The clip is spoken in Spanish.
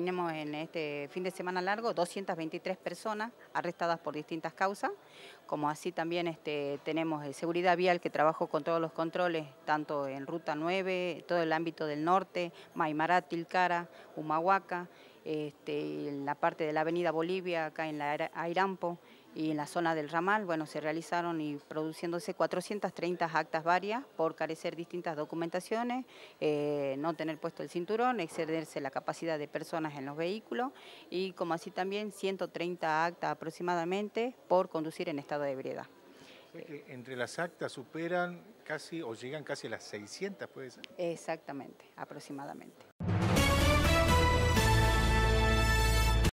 tenemos en este fin de semana largo 223 personas arrestadas por distintas causas, como así también este, tenemos eh, seguridad vial que trabajó con todos los controles, tanto en Ruta 9, todo el ámbito del norte, Maimará, Tilcara, Humahuaca, en este, la parte de la Avenida Bolivia, acá en la Airampo y en la zona del ramal, bueno, se realizaron y produciéndose 430 actas varias por carecer distintas documentaciones, eh, no tener puesto el cinturón, excederse la capacidad de personas en los vehículos y como así también 130 actas aproximadamente por conducir en estado de ebriedad. Entre las actas superan casi o llegan casi a las 600, puede ser. Exactamente, aproximadamente.